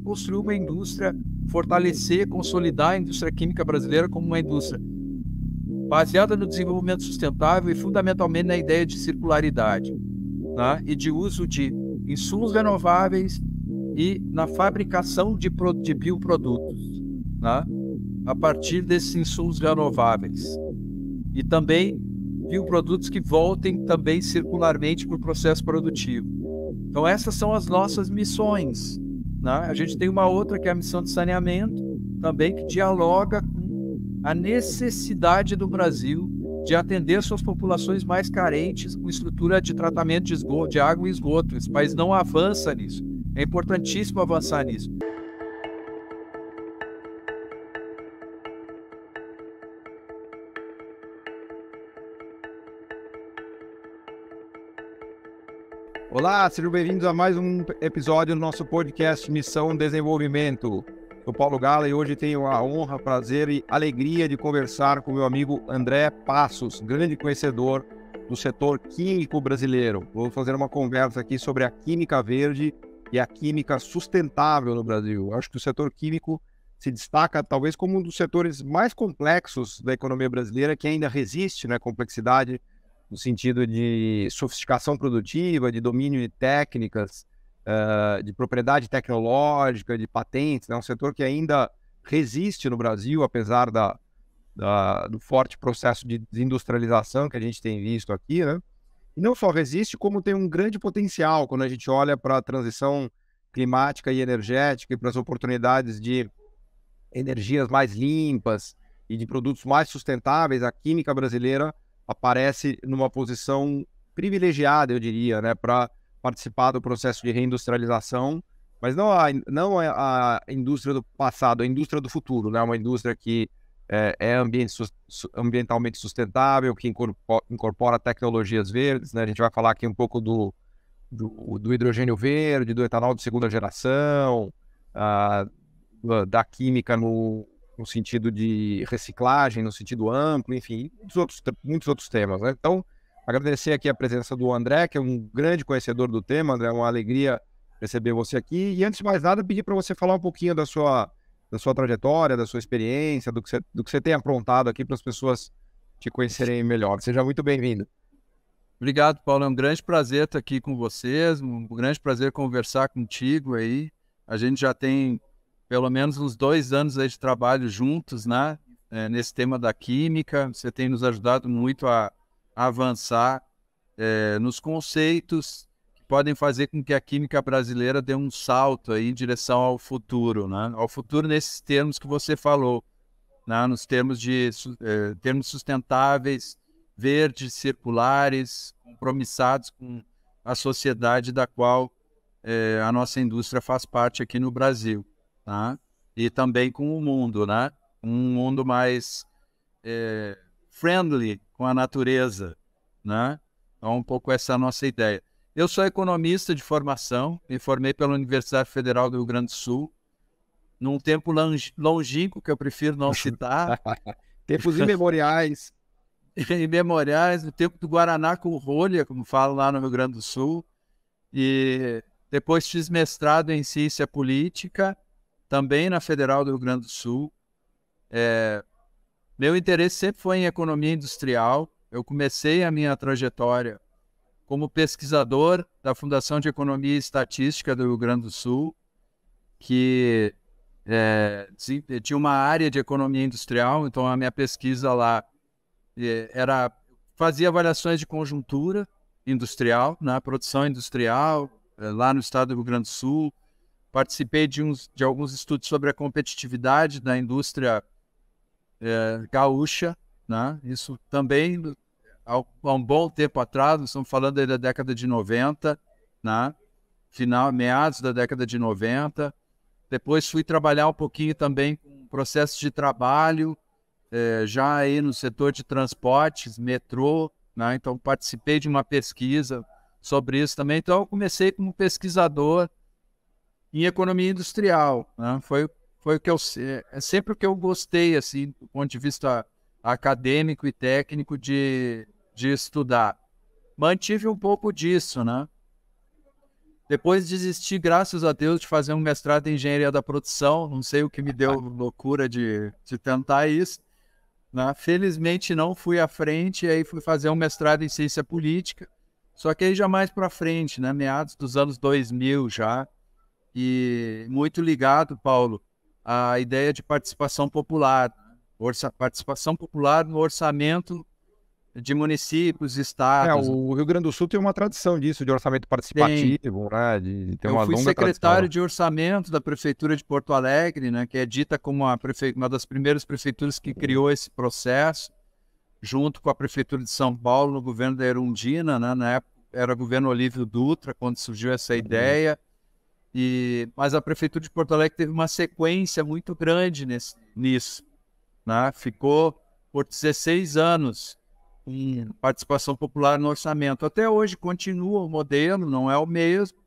construir uma indústria, fortalecer, consolidar a indústria química brasileira como uma indústria baseada no desenvolvimento sustentável e fundamentalmente na ideia de circularidade né? e de uso de insumos renováveis e na fabricação de, de bioprodutos né? a partir desses insumos renováveis e também bioprodutos que voltem também circularmente para o processo produtivo. Então essas são as nossas missões né? A gente tem uma outra que é a missão de saneamento, também que dialoga com a necessidade do Brasil de atender suas populações mais carentes com estrutura de tratamento de, esgoto, de água e esgoto. Esse país não avança nisso. É importantíssimo avançar nisso. Olá, sejam bem-vindos a mais um episódio do nosso podcast Missão Desenvolvimento. Sou Paulo Gala e hoje tenho a honra, prazer e alegria de conversar com meu amigo André Passos, grande conhecedor do setor químico brasileiro. Vou fazer uma conversa aqui sobre a química verde e a química sustentável no Brasil. Acho que o setor químico se destaca talvez como um dos setores mais complexos da economia brasileira que ainda resiste, né, complexidade no sentido de sofisticação produtiva, de domínio de técnicas, uh, de propriedade tecnológica, de patentes. É né? um setor que ainda resiste no Brasil, apesar da, da, do forte processo de desindustrialização que a gente tem visto aqui. Né? E não só resiste, como tem um grande potencial quando a gente olha para a transição climática e energética e para as oportunidades de energias mais limpas e de produtos mais sustentáveis. A química brasileira aparece numa posição privilegiada, eu diria, né, para participar do processo de reindustrialização, mas não a, não é a, indústria do passado, a indústria do futuro, né, uma indústria que é, é ambiente, ambientalmente sustentável, que incorpora, tecnologias verdes, né, a gente vai falar aqui um pouco do, do, do hidrogênio verde, do etanol de segunda geração, ah, da química no no sentido de reciclagem, no sentido amplo, enfim, muitos outros, muitos outros temas. Né? Então, agradecer aqui a presença do André, que é um grande conhecedor do tema, André, é uma alegria receber você aqui. E antes de mais nada, pedir para você falar um pouquinho da sua, da sua trajetória, da sua experiência, do que você, do que você tem aprontado aqui para as pessoas te conhecerem melhor. Seja muito bem-vindo. Obrigado, Paulo. É um grande prazer estar aqui com vocês, um grande prazer conversar contigo aí. A gente já tem pelo menos uns dois anos aí de trabalho juntos, né? É, nesse tema da química, você tem nos ajudado muito a, avançar é, nos conceitos que podem fazer com que a química brasileira dê um salto aí em direção ao futuro, né? Ao futuro nesses termos que você falou, né? Nos termos de é, termos sustentáveis, verdes, circulares, compromissados com a sociedade da qual é, a nossa indústria faz parte aqui no Brasil. Tá? e também com o mundo, né? um mundo mais é, friendly com a natureza. Né? Então, um pouco essa é a nossa ideia. Eu sou economista de formação, me formei pela Universidade Federal do Rio Grande do Sul, num tempo longínquo que eu prefiro não citar. Tempos imemoriais. imemoriais, no tempo do Guaraná com rolha, como falo lá no Rio Grande do Sul. E depois fiz mestrado em ciência política também na Federal do Rio Grande do Sul. É, meu interesse sempre foi em economia industrial. Eu comecei a minha trajetória como pesquisador da Fundação de Economia e Estatística do Rio Grande do Sul, que é, tinha uma área de economia industrial, então a minha pesquisa lá é, era fazia avaliações de conjuntura industrial, na né, produção industrial é, lá no estado do Rio Grande do Sul, participei de, uns, de alguns estudos sobre a competitividade da indústria é, gaúcha, né? isso também há um bom tempo atrás, estamos falando da década de 90, né? final, meados da década de 90. Depois fui trabalhar um pouquinho também com processos de trabalho, é, já aí no setor de transportes, metrô, né? então participei de uma pesquisa sobre isso também. Então eu comecei como pesquisador, em economia industrial. Né? Foi, foi o que eu é sempre o que eu gostei assim, do ponto de vista acadêmico e técnico de, de estudar. Mantive um pouco disso, né? Depois desisti, graças a Deus, de fazer um mestrado em engenharia da produção. Não sei o que me deu loucura de, de tentar isso. Né? Felizmente não fui à frente, e aí fui fazer um mestrado em ciência política. Só que aí já mais para frente, né? meados dos anos 2000 já, e muito ligado, Paulo, à ideia de participação popular, Orça, participação popular no orçamento de municípios, é, estados. É, o Rio Grande do Sul tem uma tradição disso, de orçamento participativo, tem. né? De, tem Eu uma fui secretário tradição. de orçamento da Prefeitura de Porto Alegre, né? Que é dita como prefe... uma das primeiras prefeituras que criou esse processo, junto com a Prefeitura de São Paulo, no governo da Erundina, né? Na época era governo Olívio Dutra, quando surgiu essa uhum. ideia. E, mas a Prefeitura de Porto Alegre teve uma sequência muito grande nesse, nisso. Né? Ficou por 16 anos em participação popular no orçamento. Até hoje continua o modelo, não é o mesmo,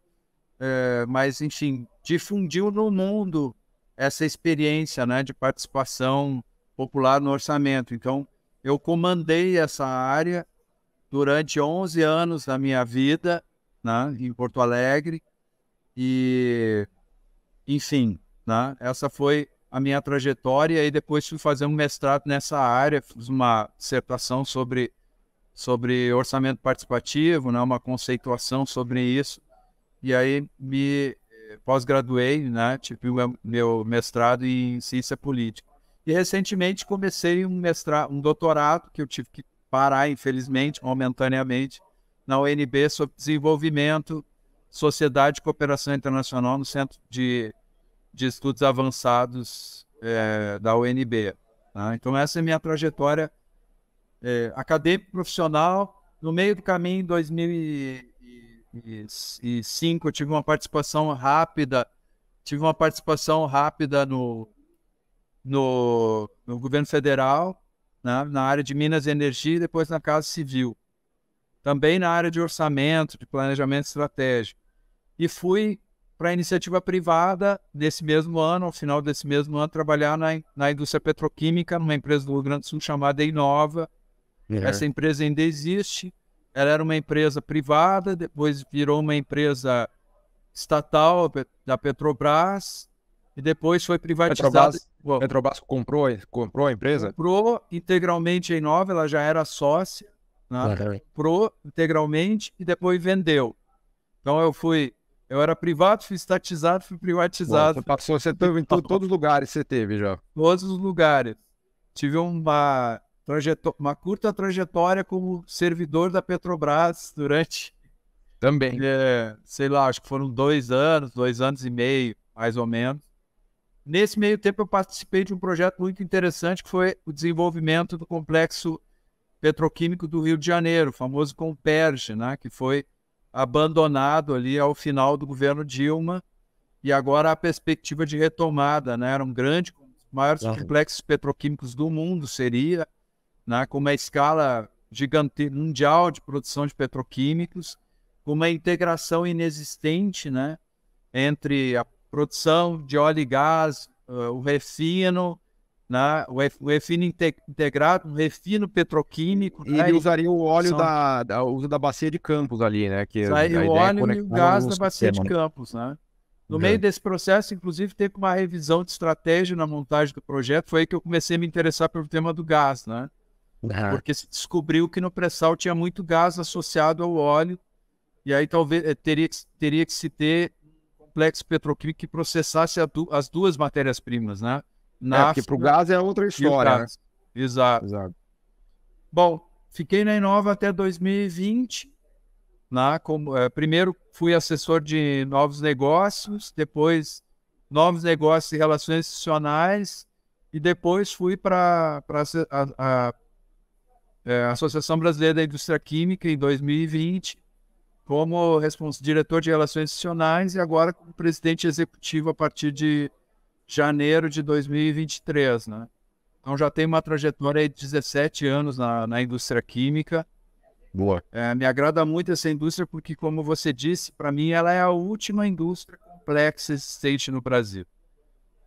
é, mas, enfim, difundiu no mundo essa experiência né, de participação popular no orçamento. Então, eu comandei essa área durante 11 anos da minha vida né, em Porto Alegre e, enfim, né? essa foi a minha trajetória e depois fui fazer um mestrado nessa área, fiz uma dissertação sobre, sobre orçamento participativo, né? uma conceituação sobre isso. E aí me eh, pós-graduei, né? tive meu mestrado em ciência política. E recentemente comecei um mestrado, um doutorado que eu tive que parar, infelizmente, momentaneamente, na UNB sobre desenvolvimento Sociedade de Cooperação Internacional no Centro de, de Estudos Avançados é, da UNB. Tá? Então, essa é a minha trajetória é, acadêmica profissional. No meio do caminho, em 2005, eu tive uma participação rápida, tive uma participação rápida no, no, no governo federal, né, na área de Minas e Energia e depois na Casa Civil. Também na área de orçamento, de planejamento estratégico e fui para a iniciativa privada desse mesmo ano, ao final desse mesmo ano, trabalhar na, na indústria petroquímica, numa empresa do Rio Grande do Sul chamada Inova. Uhum. Essa empresa ainda existe. Ela era uma empresa privada, depois virou uma empresa estatal da Petrobras e depois foi privatizada. Petrobras, Petrobras comprou, comprou a empresa? Comprou integralmente a Inova, ela já era sócia, né? Uhum. comprou integralmente e depois vendeu. Então eu fui eu era privado, fui estatizado, fui privatizado. você passou, você teve em então, todos os lugares, você teve já. Todos os lugares. Tive uma, uma curta trajetória como servidor da Petrobras durante. Também. É, sei lá, acho que foram dois anos, dois anos e meio, mais ou menos. Nesse meio tempo, eu participei de um projeto muito interessante que foi o desenvolvimento do complexo petroquímico do Rio de Janeiro, o famoso Comperge, né, que foi abandonado ali ao final do governo Dilma e agora a perspectiva de retomada, né? Era um grande, um dos maiores complexos petroquímicos do mundo seria, né? Com uma escala gigante mundial de produção de petroquímicos, com uma integração inexistente, né? Entre a produção de óleo e gás, eh, o refino né? O refino integrado, um refino petroquímico. E né? ele usaria o óleo da, da, da bacia de Campos ali, né? Que o é óleo é e o gás da bacia sistema. de né? Campos, né? No uhum. meio desse processo, inclusive, teve uma revisão de estratégia na montagem do projeto. Foi aí que eu comecei a me interessar pelo tema do gás, né? Uhum. Porque se descobriu que no pré-sal tinha muito gás associado ao óleo. E aí talvez eh, teria, teria que se ter um complexo petroquímico que processasse du as duas matérias-primas, né? É, na é, porque para o gás é outra história. Né? Exato. Exato. Bom, fiquei na Inova até 2020. Na, né? como, é, primeiro fui assessor de novos negócios, depois novos negócios e relações institucionais, e depois fui para a, a, a, é, Associação Brasileira da Indústria Química em 2020, como diretor de relações institucionais e agora como presidente executivo a partir de janeiro de 2023, né? Então já tem uma trajetória de 17 anos na, na indústria química. Boa. É, me agrada muito essa indústria porque, como você disse, para mim ela é a última indústria complexa existente no Brasil.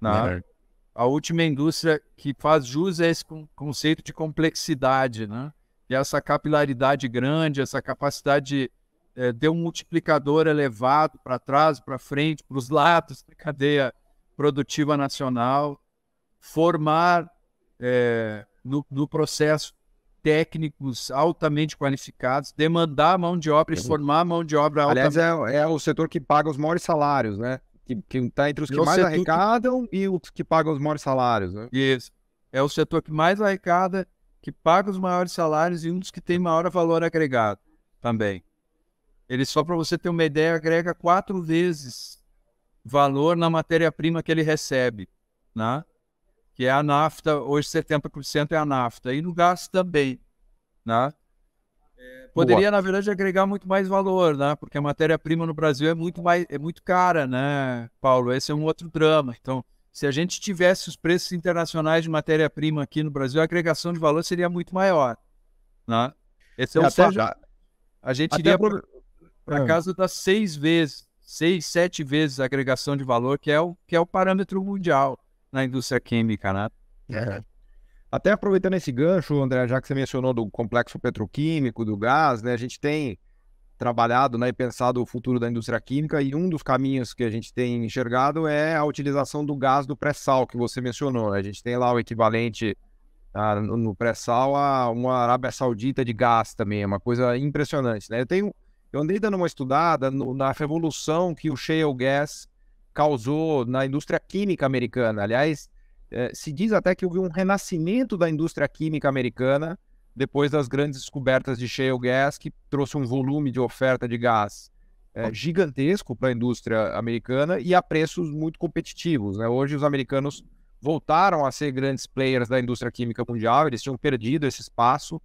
Né? A última indústria que faz jus a esse conceito de complexidade, né? E essa capilaridade grande, essa capacidade é, de um multiplicador elevado para trás, para frente, para os lados da cadeia produtiva nacional, formar é, no, no, processo técnicos altamente qualificados, demandar mão de obra e uhum. formar mão de obra altamente... Aliás, é, é, o setor que paga os maiores salários, né? Que está entre os que é mais arrecadam que... e os que pagam os maiores salários, né? Isso. É o setor que mais arrecada, que paga os maiores salários e um dos que tem maior valor agregado também. Ele, só para você ter uma ideia, agrega quatro vezes valor na matéria-prima que ele recebe, né? que é a nafta, hoje 70% é a nafta, e no gás também. Né? É, poderia, Boa. na verdade, agregar muito mais valor, né? porque a matéria-prima no Brasil é muito, mais, é muito cara, né, Paulo? Esse é um outro drama. Então, se a gente tivesse os preços internacionais de matéria-prima aqui no Brasil, a agregação de valor seria muito maior. Né? é, é até, seja, a gente iria para ah. casa das seis vezes seis, sete vezes a agregação de valor, que é o, que é o parâmetro mundial na indústria química, né? É. Até aproveitando esse gancho, André, já que você mencionou do complexo petroquímico, do gás, né? A gente tem trabalhado né, e pensado o futuro da indústria química e um dos caminhos que a gente tem enxergado é a utilização do gás do pré-sal que você mencionou. Né? A gente tem lá o equivalente ah, no pré-sal a uma Arábia Saudita de gás também, é uma coisa impressionante. Né? Eu tenho eu andei dando uma estudada no, na revolução que o shale gas causou na indústria química americana. Aliás, eh, se diz até que houve um renascimento da indústria química americana depois das grandes descobertas de shale gas, que trouxe um volume de oferta de gás eh, gigantesco para a indústria americana e a preços muito competitivos. Né? Hoje, os americanos voltaram a ser grandes players da indústria química mundial, eles tinham perdido esse espaço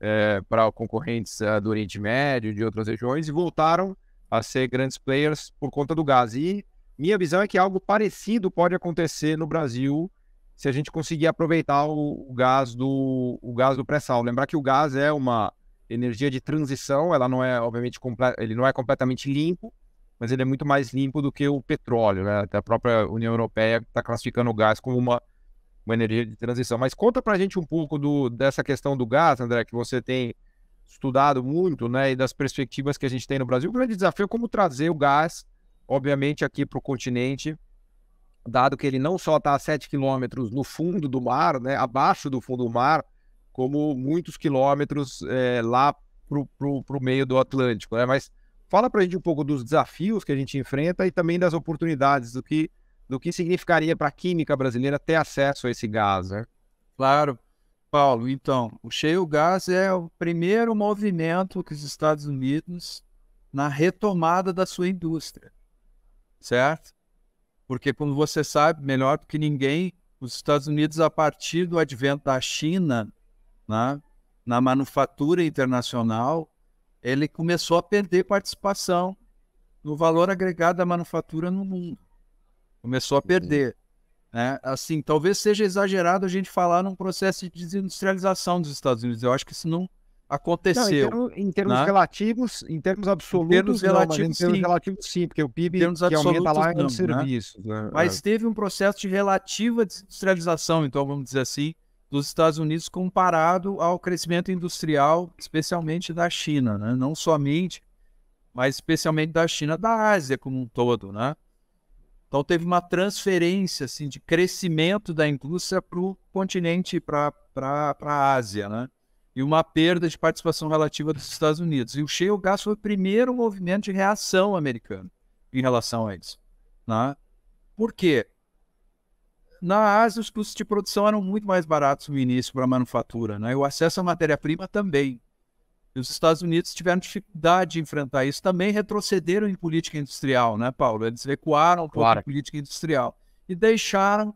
é, para concorrentes eh, do Oriente Médio, de outras regiões, e voltaram a ser grandes players por conta do gás. E minha visão é que algo parecido pode acontecer no Brasil se a gente conseguir aproveitar o, o gás do o gás do pré-sal. Lembrar que o gás é uma energia de transição, ela não é obviamente ele não é completamente limpo, mas ele é muito mais limpo do que o petróleo, né? Até a própria União Europeia está classificando o gás como uma uma energia de transição. Mas conta para a gente um pouco do, dessa questão do gás, André, que você tem estudado muito, né, e das perspectivas que a gente tem no Brasil. O grande desafio é como trazer o gás, obviamente, aqui para o continente, dado que ele não só está a 7 quilômetros no fundo do mar, né, abaixo do fundo do mar, como muitos quilômetros é, lá para o meio do Atlântico. Né? Mas fala para a gente um pouco dos desafios que a gente enfrenta e também das oportunidades, do que do que significaria para a química brasileira ter acesso a esse gás, né? Claro, Paulo. Então, o cheio gás é o primeiro movimento que os Estados Unidos na retomada da sua indústria, certo? Porque, como você sabe, melhor do que ninguém, os Estados Unidos, a partir do advento da China né, na manufatura internacional, ele começou a perder participação no valor agregado da manufatura no mundo começou a perder. Né? Assim, talvez seja exagerado a gente falar num processo de desindustrialização dos Estados Unidos. Eu acho que isso não aconteceu. Não, em, em termos né? relativos, em termos absolutos, em termos, não, relativos, sim. relativos sim, porque o PIB em que aumenta lá é não, é né? serviços. Né? Mas é. teve um processo de relativa desindustrialização, então vamos dizer assim, dos Estados Unidos comparado ao crescimento industrial, especialmente da China, né? não somente, mas especialmente da China, da Ásia como um todo, né? Então teve uma transferência assim, de crescimento da indústria para o continente, para a Ásia, né? e uma perda de participação relativa dos Estados Unidos. E o shale gas foi o primeiro movimento de reação americano em relação a isso. Né? Por quê? Na Ásia, os custos de produção eram muito mais baratos no início para a manufatura, né? e o acesso à matéria-prima também. E os Estados Unidos tiveram dificuldade de enfrentar isso. Também retrocederam em política industrial, né, Paulo? Eles recuaram um claro. política industrial e deixaram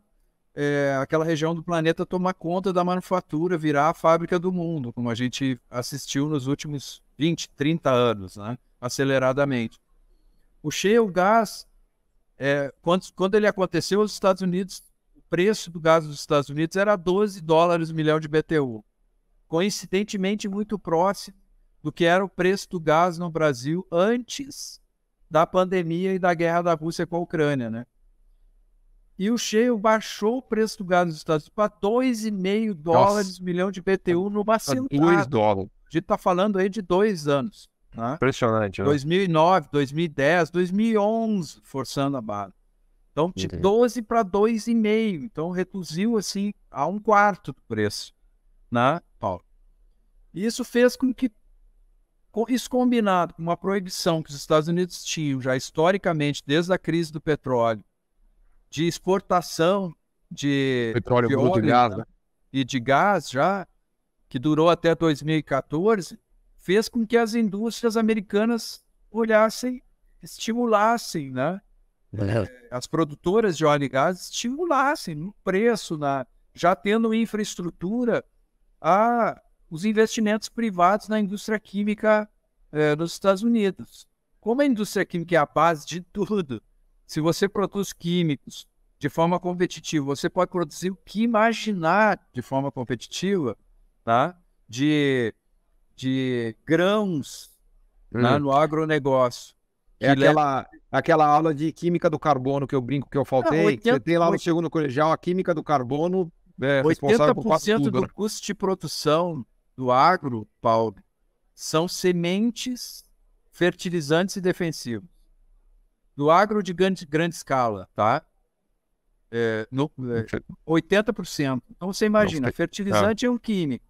é, aquela região do planeta tomar conta da manufatura, virar a fábrica do mundo, como a gente assistiu nos últimos 20, 30 anos, né? aceleradamente. O cheio gás, é, quando, quando ele aconteceu, os Estados Unidos, o preço do gás dos Estados Unidos era 12 dólares o milhão de BTU. Coincidentemente, muito próximo do que era o preço do gás no Brasil antes da pandemia e da guerra da Rússia com a Ucrânia, né? E o cheio baixou o preço do gás nos Estados Unidos para 2,5 dólares milhão de BTU numa sentada. 2 dólares. A gente está falando aí de dois anos. Né? Impressionante. Né? 2009, 2010, 2011, forçando a barra. Então, de Entendi. 12 para 2,5. Então, reduziu assim a um quarto do preço, né, Paulo? E isso fez com que isso combinado com uma proibição que os Estados Unidos tinham já historicamente, desde a crise do petróleo, de exportação de petróleo de óleo, e gás, né? e de gás já, que durou até 2014, fez com que as indústrias americanas olhassem, estimulassem, né? É. É, as produtoras de óleo e gás estimulassem no preço, na, já tendo infraestrutura, a os investimentos privados na indústria química é, nos Estados Unidos. Como a indústria química é a base de tudo, se você produz químicos de forma competitiva, você pode produzir o que imaginar de forma competitiva, tá? De, de grãos tá? hum. né, no agronegócio. É aquela, leva... aquela aula de química do carbono que eu brinco que eu faltei. Ah, 80... Você tem lá no segundo colegial a química do carbono é, por tudo, né? do custo de produção do agro, Paulo, são sementes, fertilizantes e defensivos. Do agro de grande, grande escala, tá? É, no, é, 80%. Então você imagina, fertilizante ah. é um químico.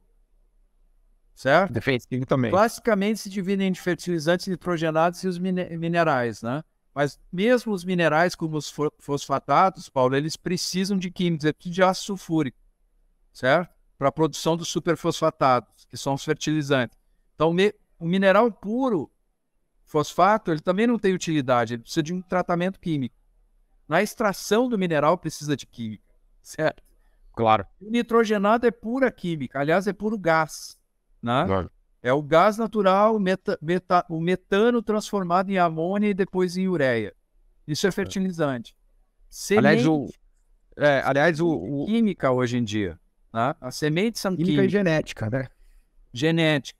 Certo? Defensivo também. Classicamente se dividem em fertilizantes nitrogenados e os minerais, né? Mas mesmo os minerais, como os fosfatados, Paulo, eles precisam de químicos, eles é precisam de ácido sulfúrico, certo? para a produção dos superfosfatados, que são os fertilizantes. Então, o mineral puro, fosfato, ele também não tem utilidade, ele precisa de um tratamento químico. Na extração do mineral precisa de química, certo? Claro. O nitrogenado é pura química, aliás, é puro gás, né? Claro. É o gás natural, meta, meta, o metano transformado em amônia e depois em ureia. Isso é, é. fertilizante. Semente, aliás, o, é, aliás, o, o... química hoje em dia. Né? A semente são química químicos. e genética, né? Genética.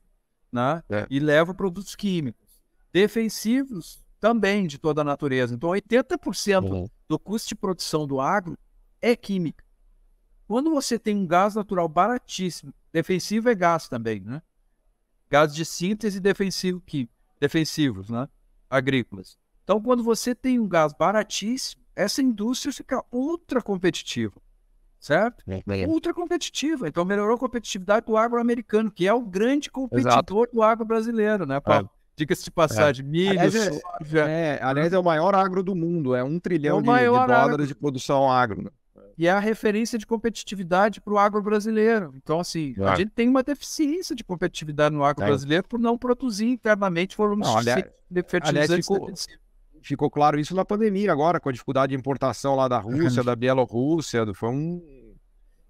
Né? É. E leva produtos químicos. Defensivos também de toda a natureza. Então, 80% uhum. do custo de produção do agro é química. Quando você tem um gás natural baratíssimo, defensivo é gás também, né? Gás de síntese defensivo que defensivos, né? Agrícolas. Então, quando você tem um gás baratíssimo, essa indústria fica ultra competitiva certo? É, é é? Ultra competitiva. Então melhorou a competitividade do agro americano, que é o grande competidor Exato. do agro brasileiro, né, Paulo? É. Diga-se de passagem, é. milho, aliás, é, soja. É, aliás, é o maior agro do mundo, é um trilhão de, de, dólares agro. de produção agro. Né? E é a referência de competitividade para o agro brasileiro. Então, assim, é. a gente tem uma deficiência de competitividade no agro brasileiro por não produzir internamente volumes de fertilizantes. Aliás, ficou, Ficou claro isso na pandemia agora, com a dificuldade de importação lá da Rússia, uhum. da Bielorrússia, foi um...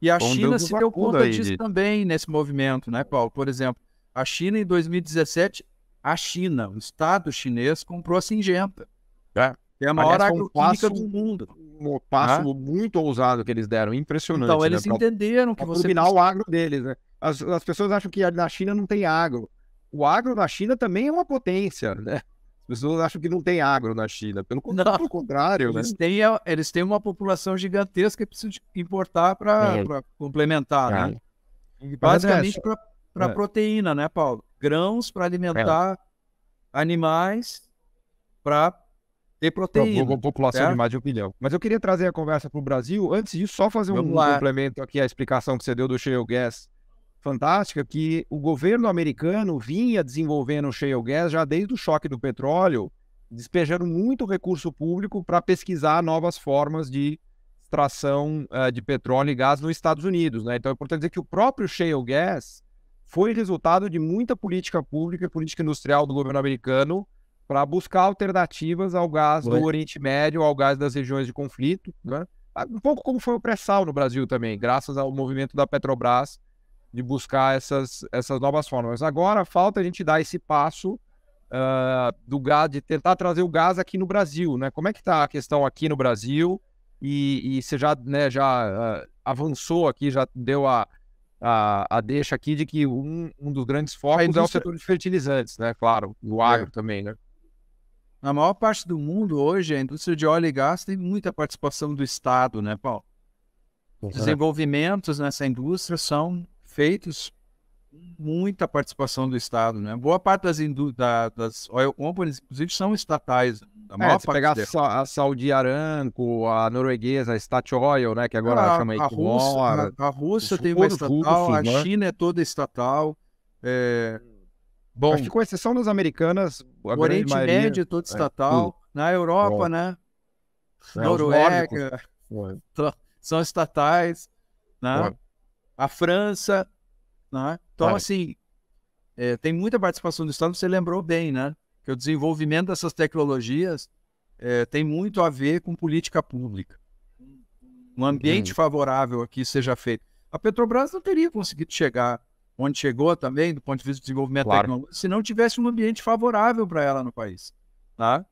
E a um China se deu conta aí, disso de... também nesse movimento, né, Paulo? Por exemplo, a China em 2017, a China, o Estado chinês, comprou a Singenta. É. Que é a maior Aliás, um passo, do mundo. Um passo ah. muito ousado que eles deram, impressionante. Então, né, eles né? pra, entenderam que pra você. Precisa... o agro deles, né? As, as pessoas acham que na China não tem agro. O agro na China também é uma potência, né? As pessoas acham que não tem agro na China. Pelo, não. contrário, né? eles né? Têm, eles têm uma população gigantesca que precisa importar para é. complementar, né? é. né? E basicamente é para é. proteína, né, Paulo? Grãos para alimentar animais para ter então, proteína. Uma população certo? de mais de um milhão. Mas eu queria trazer a conversa para o Brasil. Antes disso, só fazer Vamos um lá. complemento aqui à explicação que você deu do Shale Gas fantástica que o governo americano vinha desenvolvendo o shale gas já desde o choque do petróleo, despejando muito recurso público para pesquisar novas formas de extração uh, de petróleo e gás nos Estados Unidos. Né? Então é importante dizer que o próprio shale gas foi resultado de muita política pública e política industrial do governo americano para buscar alternativas ao gás do Oriente Médio, ao gás das regiões de conflito, né? Ah, um pouco como foi o pré-sal no Brasil também, graças ao movimento da Petrobras de buscar essas, essas novas formas. Agora falta a gente dar esse passo uh, do gás, de tentar trazer o gás aqui no Brasil, né? Como é que está a questão aqui no Brasil? E, e você já, né, já uh, avançou aqui, já deu a, a, a deixa aqui de que um, um dos grandes focos é o setor de fertilizantes, né? Claro, o é. agro é. também, né? Na maior parte do mundo hoje, a indústria de óleo e gás tem muita participação do Estado, né, Paulo? Uhum. Desenvolvimentos nessa indústria são feitos muita participação do Estado, né? Boa parte das, da, das oil companies, inclusive, são estatais. A é, maior é, se parte pegar delas. a, Saudi Aranco a norueguesa, a Statoil, né? Que agora a, chama a Rússia, a, a Rússia tem uma estatal, a né? China é toda estatal. É... Bom, Acho que com exceção das americanas, a o Oriente maioria... Médio é todo é estatal. É, Na Europa, né? É, Noruega, são estatais, né? a França. Né? Então, assim, é, tem muita participação do Estado, você lembrou bem, né? Que o desenvolvimento dessas tecnologias é, tem muito a ver com política pública. Um ambiente hum. favorável aqui seja feito. A Petrobras não teria conseguido chegar onde chegou também, do ponto de vista do desenvolvimento claro. tecnológico, se não tivesse um ambiente favorável para ela no país. Tá?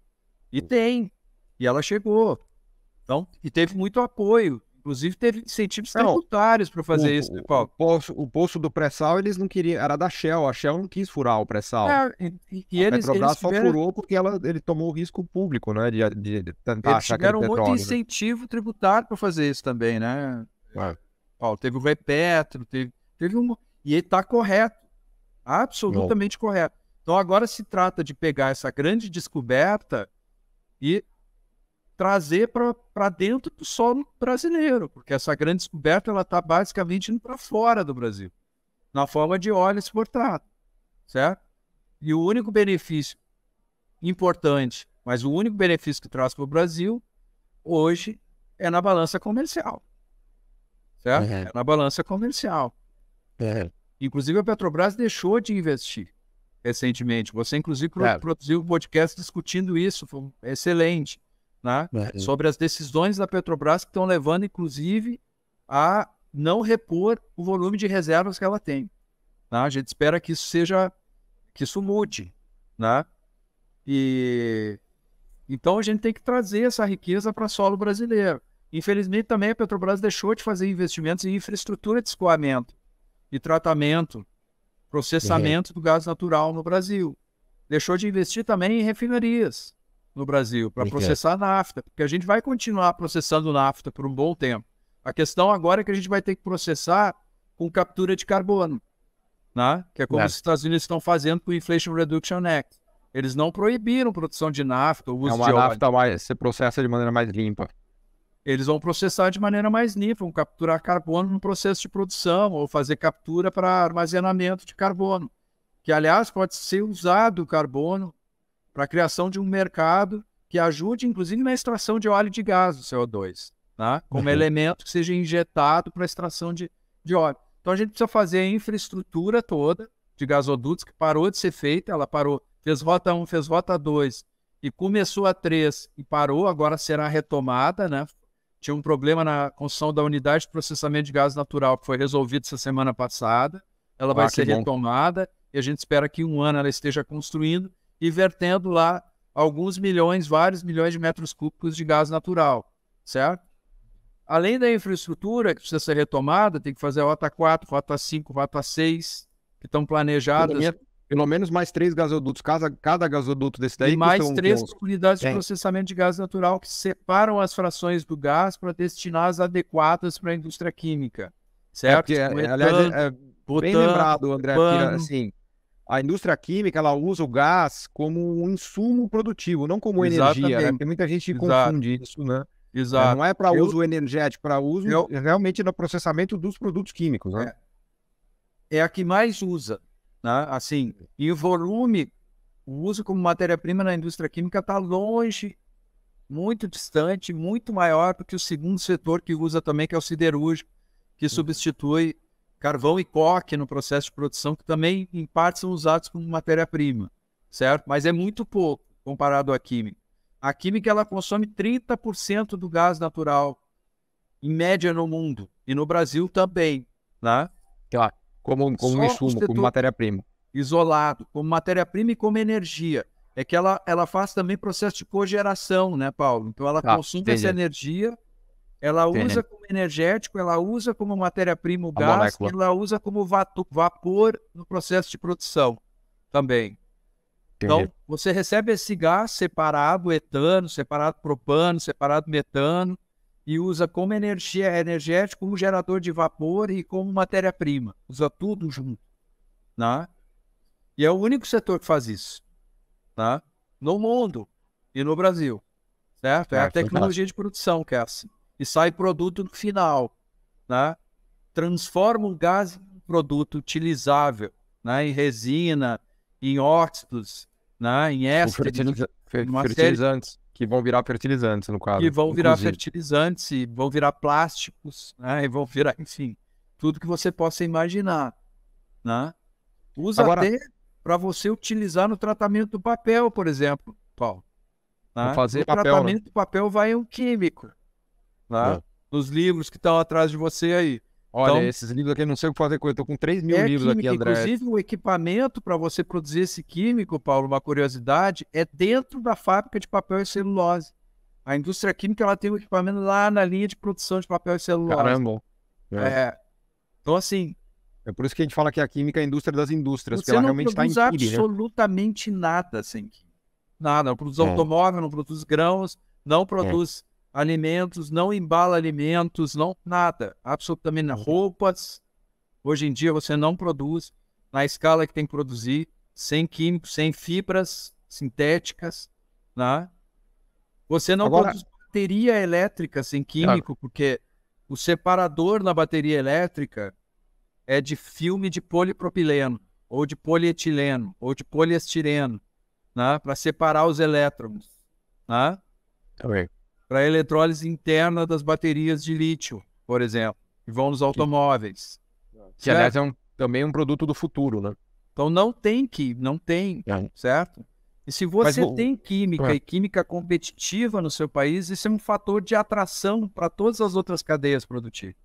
E uhum. tem. E ela chegou. Então, e teve muito apoio Inclusive, teve incentivos não, é, tributários para fazer o, isso, O poço, o poço do pré-sal, eles não queriam. Era da Shell. A Shell não quis furar o pré-sal. É, e, e a eles, Petrobras tiveram... só furou porque ela, ele tomou o risco público, né? De, de, de tentar eles achar tiveram muito petróleo, né? incentivo né? tributário para fazer isso também, né? É. teve o Repetro, teve, teve um. E ele está correto. Absolutamente não. correto. Então agora se trata de pegar essa grande descoberta e trazer para dentro do solo brasileiro, porque essa grande descoberta ela está basicamente indo para fora do Brasil, na forma de óleo exportado, certo? E o único benefício importante, mas o único benefício que traz para o Brasil hoje é na balança comercial, certo? Uhum. É na balança comercial. Uhum. Inclusive a Petrobras deixou de investir recentemente. Você inclusive claro. produziu um podcast discutindo isso, foi excelente né? É. sobre as decisões da Petrobras que estão levando, inclusive, a não repor o volume de reservas que ela tem. Né? A gente espera que isso seja, que isso mude. Né? E então a gente tem que trazer essa riqueza para solo brasileiro. Infelizmente também a Petrobras deixou de fazer investimentos em infraestrutura de escoamento e tratamento, processamento uhum. do gás natural no Brasil. Deixou de investir também em refinarias no Brasil, para processar nafta, porque a gente vai continuar processando nafta por um bom tempo. A questão agora é que a gente vai ter que processar com captura de carbono, né? que é como os Estados Unidos estão fazendo com o Inflation Reduction Act. Eles não proibiram produção de nafta, ou é uso é uma de nafta mais, você processa de maneira mais limpa. Eles vão processar de maneira mais limpa, vão capturar carbono no processo de produção ou fazer captura para armazenamento de carbono, que aliás pode ser usado o carbono para a criação de um mercado que ajude, inclusive, na extração de óleo de gás do CO2, né? como uhum. elemento que seja injetado para a extração de, de óleo. Então a gente precisa fazer a infraestrutura toda de gasodutos que parou de ser feita, ela parou, fez rota 1, fez rota 2 e começou a 3 e parou, agora será retomada, né? Tinha um problema na construção da unidade de processamento de gás natural que foi resolvido essa semana passada. Ela ah, vai ser bom. retomada e a gente espera que um ano ela esteja construindo e vertendo lá alguns milhões, vários milhões de metros cúbicos de gás natural, certo? Além da infraestrutura que precisa ser retomada, tem que fazer a Rota 4, Rota 5, Rota 6, que estão planejadas. Pelo, pelo menos mais três gasodutos, cada, cada gasoduto desse daí. E mais três unidades de é. processamento de gás natural que separam as frações do gás para destinar as adequadas para a indústria química. É, certo? É porque, é, aliás, é, é bem lembrado, André, assim, a indústria química ela usa o gás como um insumo produtivo, não como Exatamente. energia. Né? Porque muita gente Exato. confunde isso, né? É, Exato. Não é para uso eu... energético, para uso eu... realmente no processamento dos produtos químicos, né? É, é a que mais usa, né? Assim, e o volume, o uso como matéria-prima na indústria química está longe, muito distante, muito maior do que o segundo setor que usa também, que é o siderúrgico, que uhum. substitui carvão e coque no processo de produção, que também, em parte, são usados como matéria-prima, certo? Mas é muito pouco comparado à química. A química ela consome 30% do gás natural, em média, no mundo, e no Brasil também. Né? Claro, como, como insumo, como matéria-prima. Isolado, como matéria-prima e como energia. É que ela, ela faz também processo de cogeração, né, Paulo? Então ela ah, consome entendi. essa energia ela usa como energético, ela usa como matéria-prima o gás, ela usa como vapor no processo de produção também. Então, Entendi. Então, você recebe esse gás separado, etano, separado propano, separado metano, e usa como energia é energético, como gerador de vapor e como matéria-prima. Usa tudo junto. Né? E é o único setor que faz isso. Né? No mundo e no Brasil. Certo? É, é a ah, tecnologia fantástico. de produção que é assim e sai produto no final, né? Transforma o gás em um produto utilizável, né? Em resina, em óxidos, né? Em tipo éster, fertilizantes série... que vão virar fertilizantes no caso. Que vão inclusive. virar fertilizantes e vão virar plásticos, né? E vão virar, enfim, tudo que você possa imaginar, né? Usa Agora... até para você utilizar no tratamento do papel, por exemplo, Paulo. Né? Fazer o papel, né? tratamento né? do papel vai um químico né? É. Nos livros que estão atrás de você aí. Olha, então, esses livros aqui não sei o que fazer com. eles, Estou com 3 mil é livros química, aqui, André. Inclusive, o equipamento para você produzir esse químico, Paulo, uma curiosidade, é dentro da fábrica de papel e celulose. A indústria química ela tem um equipamento lá na linha de produção de papel e celulose. Caramba. É. é. Então, assim. É por isso que a gente fala que a química é a indústria das indústrias, porque ela realmente está em Você não produz absolutamente né? nada sem assim. química. Nada. Não produz é. automóvel, não produz grãos, não é. produz alimentos, não embala alimentos, não nada, absolutamente nada. roupas. Hoje em dia você não produz na escala que tem que produzir, sem químicos, sem fibras sintéticas, né? Você não Agora... produz bateria elétrica sem químico, claro. porque o separador na bateria elétrica é de filme de polipropileno, ou de polietileno, ou de poliestireno, né? para separar os elétrons. Né? Tá para a eletrólise interna das baterias de lítio, por exemplo, que vão nos automóveis. Que, aliás, é um, também um produto do futuro, né? Então não tem que, não tem, é. certo? E se você Mas, tem química é. e química competitiva no seu país, isso é um fator de atração para todas as outras cadeias produtivas.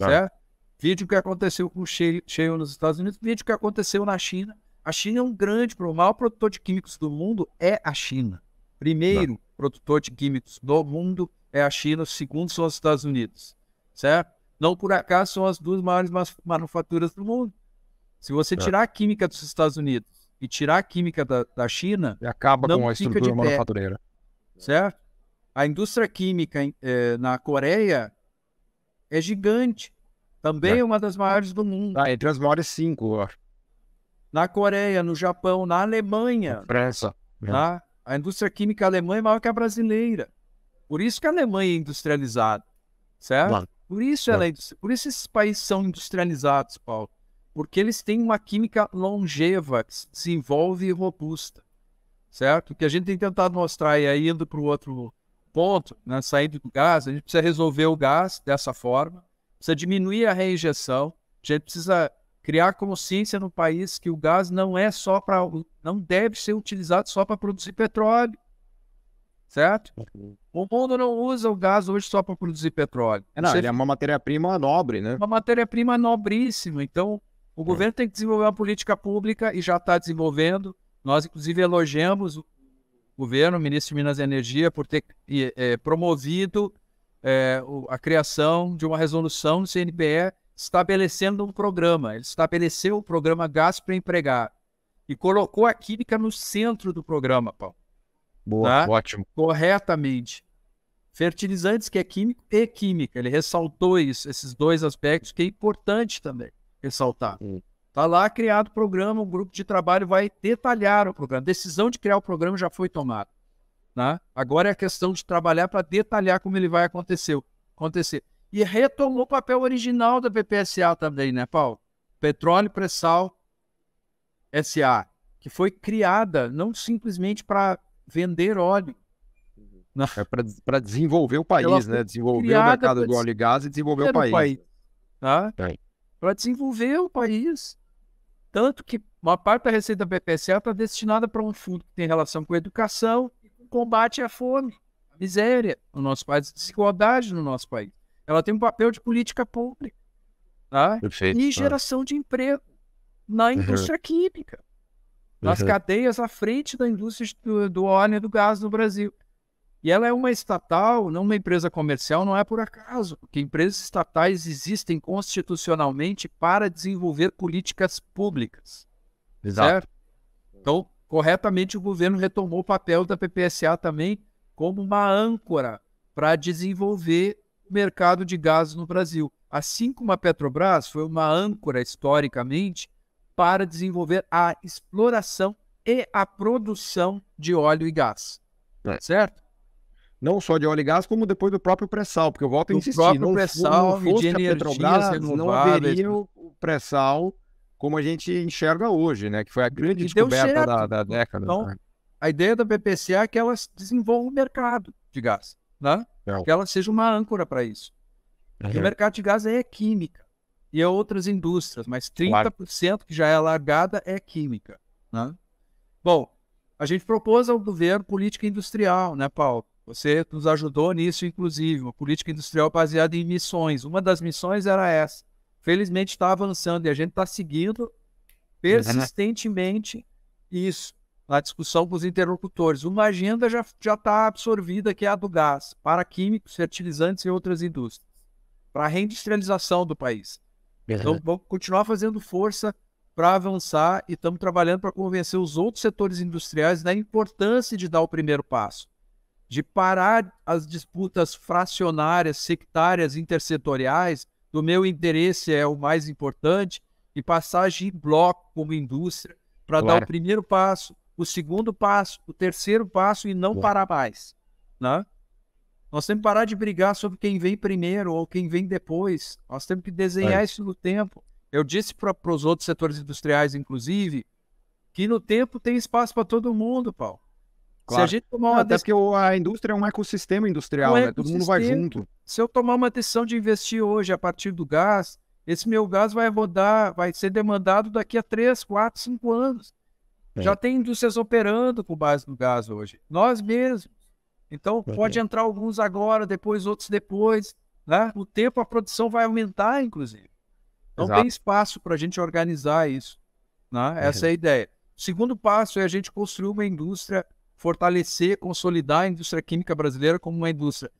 É. Certo? Vídeo que aconteceu com o Shell nos Estados Unidos, vídeo que aconteceu na China. A China é um grande, o maior produtor de químicos do mundo é a China. Primeiro, produtor de químicos no mundo é a China, segundo são os Estados Unidos, certo? Não por acaso são as duas maiores manufaturas do mundo. Se você é. tirar a química dos Estados Unidos e tirar a química da, da China, e acaba com a estrutura manufatureira, certo? A indústria química é, na Coreia é gigante. Também é. é. uma das maiores do mundo. Ah, entre as maiores cinco, ó. Na Coreia, no Japão, na Alemanha. Na França. A indústria química alemã é maior que a brasileira. Por isso que a Alemanha é industrializada, certo? Claro. Por isso ela é por isso esses países são industrializados, Paulo, porque eles têm uma química longeva, que se desenvolve e robusta, certo? O que a gente tem tentado mostrar e aí indo para o outro ponto, né, saída do gás, a gente precisa resolver o gás dessa forma, precisa diminuir a reinjeção, a gente precisa criar consciência no país que o gás não é só para não deve ser utilizado só para produzir petróleo. Certo? Uhum. O mundo não usa o gás hoje só para produzir petróleo. É, não, ele é uma matéria-prima nobre, né? Uma matéria-prima nobríssima. Então, o é. governo tem que desenvolver uma política pública e já está desenvolvendo. Nós, inclusive, elogiamos o governo, o ministro de Minas e Energia, por ter é, promovido é, a criação de uma resolução do CNPE estabelecendo um programa. Ele estabeleceu o programa Gás para Empregar e colocou a química no centro do programa, Paulo. Boa, tá? ótimo. Corretamente. Fertilizantes, que é químico e química. Ele ressaltou isso, esses dois aspectos, que é importante também ressaltar. Hum. Tá lá criado o programa, o grupo de trabalho vai detalhar o programa. A decisão de criar o programa já foi tomada. Né? Agora é a questão de trabalhar para detalhar como ele vai acontecer. acontecer e retomou o papel original da PPSA também, né, Paulo? Petróleo Pressal SA, que foi criada não simplesmente para vender óleo. Uhum. É para desenvolver o país, né? Desenvolver o mercado do óleo e gás e desenvolver o país. país tá? Né? É. Para desenvolver o país. Tanto que uma parte da receita da PPSA está destinada para um fundo que tem relação com educação e com combate à fome, à miséria no nosso país, desigualdade no nosso país. Ela tem um papel de política pública tá? e tá. geração de emprego na uhum. indústria uhum. química, nas uhum. cadeias à frente da indústria do, do óleo e do gás no Brasil. E ela é uma estatal, não uma empresa comercial, não é por acaso, porque empresas estatais existem constitucionalmente para desenvolver políticas públicas. Exato. Certo? Então, corretamente, o governo retomou o papel da PPSA também como uma âncora para desenvolver mercado de gás no Brasil. Assim como a Petrobras foi uma âncora historicamente para desenvolver a exploração e a produção de óleo e gás. É. Certo? Não só de óleo e gás, como depois do próprio pré-sal, porque eu volto a insistir, O próprio pré-sal não fosse a Petrobras, não haveria né? o pré-sal como a gente enxerga hoje, né? Que foi a grande e descoberta da, da, década. Então, né? a ideia da BPCA é que elas desenvolvam o mercado de gás né? que ela seja uma âncora para isso. Uhum. o mercado de gás é química e é outras indústrias, mas 30% claro. que já é largada é química. Né? Bom, a gente propôs ao governo política industrial, né, Paulo? Você nos ajudou nisso, inclusive, uma política industrial baseada em missões. Uma das missões era essa. Felizmente está avançando e a gente está seguindo é persistentemente isso na discussão com os interlocutores. Uma agenda já está absorvida, que é a do gás, para químicos, fertilizantes e outras indústrias, para a reindustrialização do país. Então, vamos continuar fazendo força para avançar e estamos trabalhando para convencer os outros setores industriais da importância de dar o primeiro passo, de parar as disputas fracionárias, sectárias, intersetoriais, do meu interesse é o mais importante, e passar a agir em bloco como indústria para claro. dar o primeiro passo o segundo passo, o terceiro passo e não Ué. parar mais. Né? Nós temos que parar de brigar sobre quem vem primeiro ou quem vem depois. Nós temos que desenhar é. isso no tempo. Eu disse para os outros setores industriais, inclusive, que no tempo tem espaço para todo mundo, Paulo. Claro. Se a gente tomar uma Até porque a indústria é um ecossistema industrial, é um né? Ecossistema. Todo mundo vai junto. Se eu tomar uma decisão de investir hoje a partir do gás, esse meu gás vai rodar, vai ser demandado daqui a 3, 4, 5 anos. É. Já tem indústrias operando com base no gás hoje. Nós mesmos. Então, é. pode entrar alguns agora, depois outros depois. Né? O tempo, a produção vai aumentar, inclusive. Não tem espaço para a gente organizar isso. Né? É. Essa é. é a ideia. O segundo passo é a gente construir uma indústria, fortalecer, consolidar a indústria química brasileira como uma indústria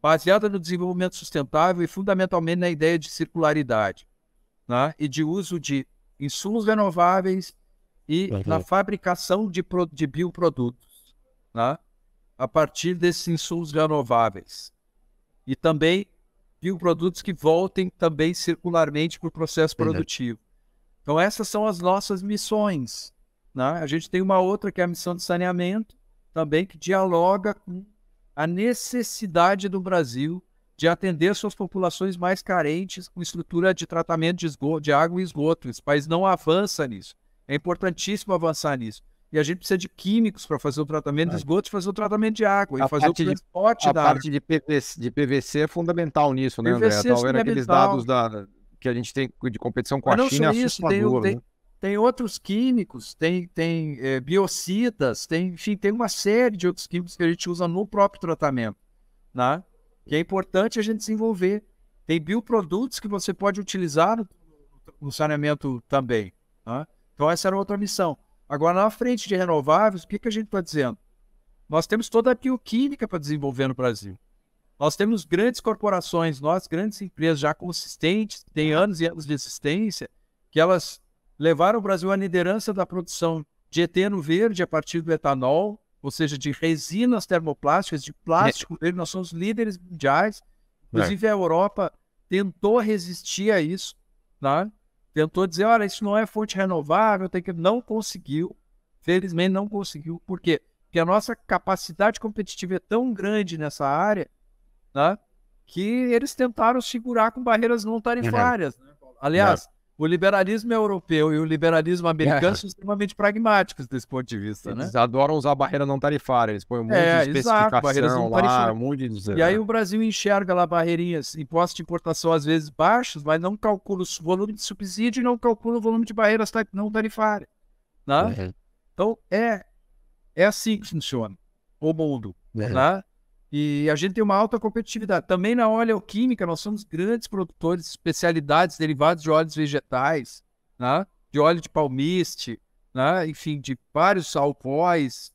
baseada no desenvolvimento sustentável e fundamentalmente na ideia de circularidade né? e de uso de insumos renováveis e uhum. na fabricação de, de bioprodutos, né? a partir desses insumos renováveis. E também bioprodutos que voltem também circularmente para o processo uhum. produtivo. Então, essas são as nossas missões. Né? A gente tem uma outra que é a missão de saneamento, também que dialoga com a necessidade do Brasil de atender suas populações mais carentes com estrutura de tratamento de, esgoto, de água e esgoto. Esse país não avança nisso. É importantíssimo avançar nisso. E a gente precisa de químicos para fazer o tratamento de esgoto fazer o tratamento de água, a e fazer o transporte de, da A parte de PVC, de PVC, é fundamental nisso, né, PVC André? Talvez é tá aqueles dados da, que a gente tem de competição com Mas ah, a China é assustador, tem, né? tem, tem outros químicos, tem, tem é, biocidas, tem, enfim, tem uma série de outros químicos que a gente usa no próprio tratamento, né? Que é importante a gente desenvolver. Tem bioprodutos que você pode utilizar no, no saneamento também, né? Então, essa era outra missão. Agora, na frente de renováveis, o que, que a gente está dizendo? Nós temos toda a bioquímica para desenvolver no Brasil. Nós temos grandes corporações, nós, grandes empresas já consistentes, que têm anos e anos de existência, que elas levaram o Brasil à liderança da produção de eteno verde a partir do etanol, ou seja, de resinas termoplásticas, de plástico verde. Nós somos líderes mundiais. É. Inclusive, a Europa tentou resistir a isso. Né? tentou dizer, olha, isso não é fonte renovável, tem que não conseguiu. Felizmente não conseguiu. Por quê? Porque a nossa capacidade competitiva é tão grande nessa área, né, que eles tentaram segurar com barreiras não tarifárias. Né? É. Aliás, o liberalismo é europeu e o liberalismo americano é. são extremamente pragmáticos desse ponto de vista, eles né? Eles adoram usar barreira não tarifária, eles põem um é, monte é, de especificação lá, um monte de... E aí né? o Brasil enxerga lá barreirinhas, impostos de importação às vezes baixos, mas não calcula o volume de subsídio e não calcula o volume de barreiras não tarifárias, né? Uhum. Então, é, é assim que funciona o mundo, uhum. né? E a gente tem uma alta competitividade. Também na oleoquímica, nós somos grandes produtores de especialidades derivadas de óleos vegetais, né? de óleo de palmiste, né? enfim, de vários alcoóis.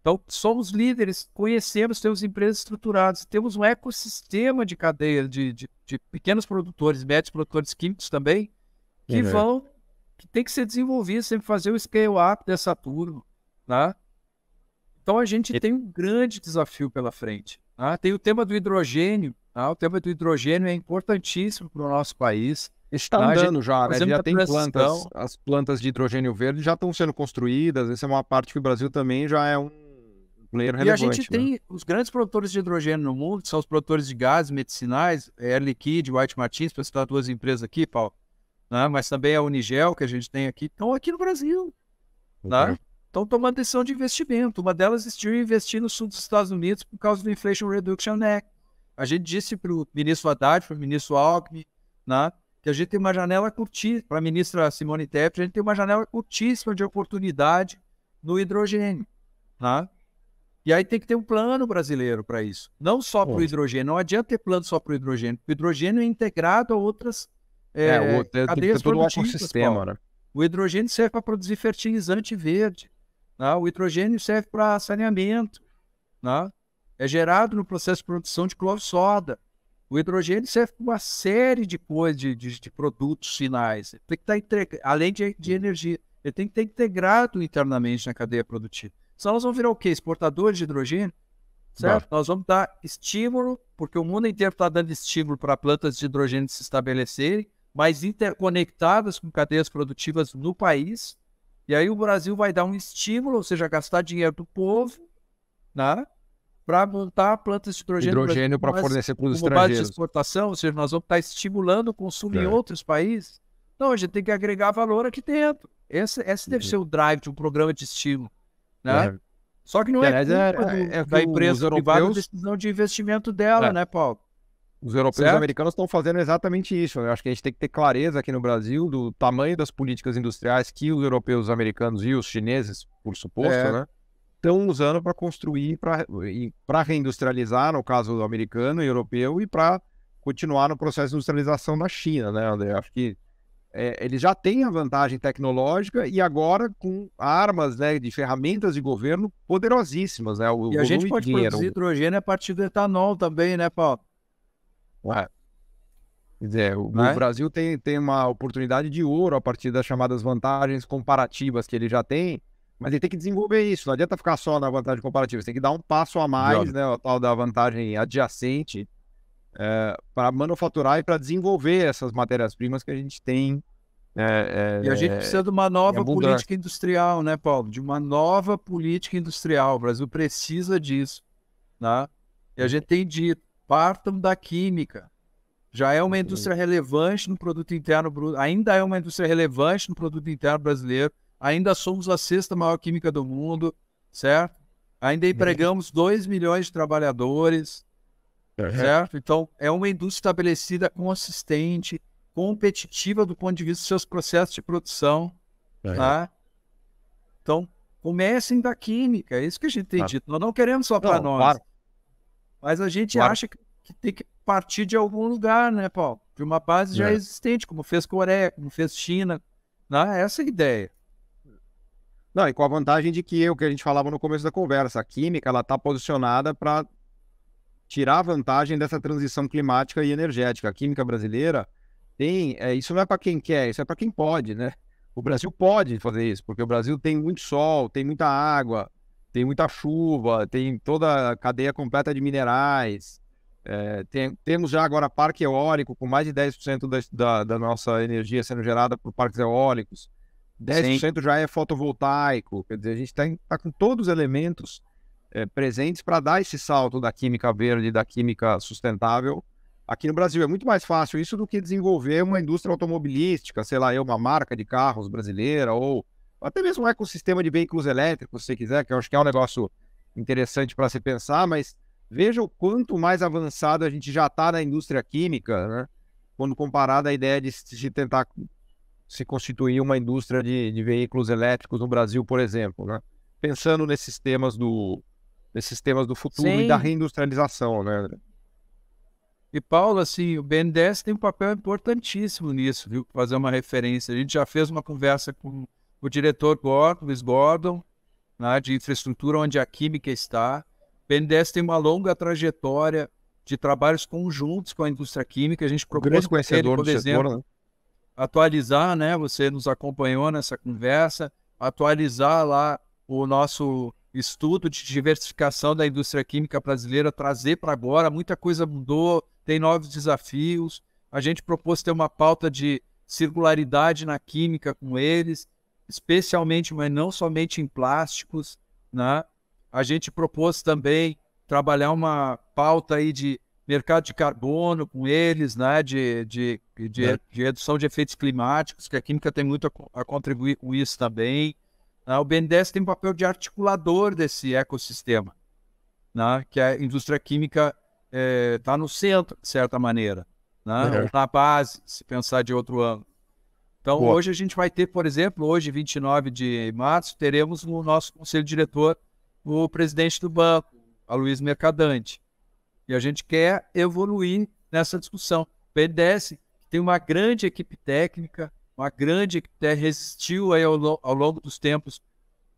Então, somos líderes, conhecemos, temos empresas estruturadas, temos um ecossistema de cadeia de, de, de pequenos produtores, médios produtores químicos também, que uhum. vão, que tem que ser desenvolvido, sempre fazer o scale-up dessa turma. Né? Então a gente tem um grande desafio pela frente. Tá? Tem o tema do hidrogênio. Tá? O tema do hidrogênio é importantíssimo para o nosso país. Está tá, andando já, tá né? Já tem plantas, as plantas de hidrogênio verde já estão sendo construídas. Essa é uma parte que o Brasil também já é um player relevante. E a gente né? tem os grandes produtores de hidrogênio no mundo, são os produtores de gases medicinais, é Air Liquide, White Martins, para citar duas empresas aqui, Paulo. Né? Mas também a Unigel, que a gente tem aqui, estão aqui no Brasil. Uhum. Né? estão tomando decisão de investimento. Uma delas decidiu investir no sul dos Estados Unidos por causa do Inflation Reduction Act. A gente disse para o ministro Haddad, para o ministro Alckmin, né, que a gente tem uma janela curtíssima, para a ministra Simone Tebet, a gente tem uma janela curtíssima de oportunidade no hidrogênio. Né? E aí tem que ter um plano brasileiro para isso. Não só para o hidrogênio. Não adianta ter plano só para o hidrogênio. O hidrogênio é integrado a outras é, é, outra, cadeias tem que ter todo um ecossistema, né? O hidrogênio serve para produzir fertilizante verde. Né? O hidrogênio serve para saneamento, né? é gerado no processo de produção de cloro-soda. O hidrogênio serve para uma série de coisas, de, de, de produtos finais. Ele tem que tá estar além de, de energia, ele tem que estar tá integrado internamente na cadeia produtiva. Senão nós vamos virar o quê? Exportadores de hidrogênio? Certo? Bah. Nós vamos dar estímulo, porque o mundo inteiro está dando estímulo para plantas de hidrogênio se estabelecerem, mas interconectadas com cadeias produtivas no país, e aí o Brasil vai dar um estímulo, ou seja, gastar dinheiro do povo, né? Para montar plantas de hidrogênio. Hidrogênio para fornecer para os estrangeiros. Base de exportação, ou seja, nós vamos estar estimulando o consumo é. em outros países. Não, a gente tem que agregar valor aqui dentro. Esse, esse deve uhum. ser o drive de um programa de estímulo. Né? É. Só que não é, é, culpa é, é do, é, da empresa privada, a decisão de investimento dela, é. né, Paulo? Os europeus certo? e os americanos estão fazendo exatamente isso. Eu acho que a gente tem que ter clareza aqui no Brasil do tamanho das políticas industriais que os europeus, os americanos e os chineses, por suposto, é. né? Estão usando para construir, para reindustrializar, no caso americano e europeu, e para continuar no processo de industrialização da China, né, André? Acho que é, eles já têm a vantagem tecnológica e agora com armas né, de ferramentas de governo poderosíssimas. Né, o, e a gente pode dinheiro. produzir hidrogênio a partir do etanol também, né, Paulo? Quer dizer, o, é? o, né? Brasil tem, tem uma oportunidade de ouro a partir das chamadas vantagens comparativas que ele já tem, mas ele tem que desenvolver isso. Não adianta ficar só na vantagem comparativa, você tem que dar um passo a mais, né? O tal da vantagem adjacente é, para manufaturar e para desenvolver essas matérias-primas que a gente tem. Né, é, e a gente precisa de uma nova política industrial, né, Paulo? De uma nova política industrial. O Brasil precisa disso. Né? E a gente tem dito Partam da química. Já é uma indústria relevante no produto interno bruto, ainda é uma indústria relevante no produto interno brasileiro, ainda somos a sexta maior química do mundo, certo? Ainda uhum. empregamos 2 milhões de trabalhadores, uhum. certo? Então, é uma indústria estabelecida, consistente, competitiva do ponto de vista dos seus processos de produção, uhum. tá? Então, comecem da química, é isso que a gente tem tá. dito. Nós não queremos só para nós. Claro. Mas a gente claro. acha que, tem que partir de algum lugar, né, Paulo? De uma base já é. existente, como fez Coreia, como fez China. Né? Essa é a ideia. Não, e com a vantagem de que o que a gente falava no começo da conversa, a química ela está posicionada para tirar vantagem dessa transição climática e energética. A química brasileira tem, é, isso não é para quem quer, isso é para quem pode, né? O Brasil pode fazer isso, porque o Brasil tem muito sol, tem muita água, tem muita chuva, tem toda a cadeia completa de minerais. É, tem, temos já agora parque eólico, com mais de 10% da, da, da nossa energia sendo gerada por parques eólicos. 10% Sim. já é fotovoltaico. Quer dizer, a gente está tá com todos os elementos é, presentes para dar esse salto da química verde, da química sustentável. Aqui no Brasil é muito mais fácil isso do que desenvolver uma indústria automobilística, sei lá, uma marca de carros brasileira ou até mesmo um ecossistema de veículos elétricos, se quiser, que eu acho que é um negócio interessante para se pensar, mas veja o quanto mais avançado a gente já está na indústria química, né? quando comparado à ideia de se tentar se constituir uma indústria de, de veículos elétricos no Brasil, por exemplo, né? pensando nesses temas do nesses temas do futuro Sim. e da reindustrialização, né? E Paulo, assim, o BNDES tem um papel importantíssimo nisso, viu? Fazer uma referência. A gente já fez uma conversa com o diretor Gordon, Luiz Gordon, né, de infraestrutura onde a química está. O BNDES tem uma longa trajetória de trabalhos conjuntos com a indústria química. A gente propôs, por exemplo, setor, né? atualizar, né? Você nos acompanhou nessa conversa, atualizar lá o nosso estudo de diversificação da indústria química brasileira, trazer para agora. Muita coisa mudou, tem novos desafios. A gente propôs ter uma pauta de circularidade na química com eles especialmente, mas não somente em plásticos, né? A gente propôs também trabalhar uma pauta aí de mercado de carbono com eles, né? De, de, de, né? de redução de efeitos climáticos, que a química tem muito a, a contribuir com isso também. Né? O BNDES tem um papel de articulador desse ecossistema, né? que a indústria química está eh, é, no centro, de certa maneira, né? uhum. na base, se pensar de outro ângulo. Então, Boa. hoje a gente vai ter, por exemplo, hoje, 29 de março, teremos no nosso conselho diretor o presidente do banco, a Luiz Mercadante. E a gente quer evoluir nessa discussão. O BNDES tem uma grande equipe técnica, uma grande equipe que resistiu aí ao, ao longo dos tempos